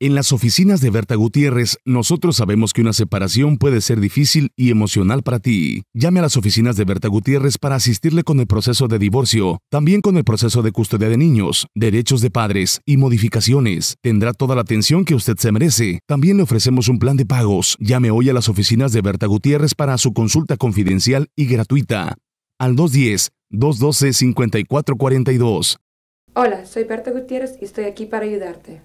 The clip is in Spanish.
En las oficinas de Berta Gutiérrez, nosotros sabemos que una separación puede ser difícil y emocional para ti. Llame a las oficinas de Berta Gutiérrez para asistirle con el proceso de divorcio, también con el proceso de custodia de niños, derechos de padres y modificaciones. Tendrá toda la atención que usted se merece. También le ofrecemos un plan de pagos. Llame hoy a las oficinas de Berta Gutiérrez para su consulta confidencial y gratuita. Al 210-212-5442. Hola, soy Berta Gutiérrez y estoy aquí para ayudarte.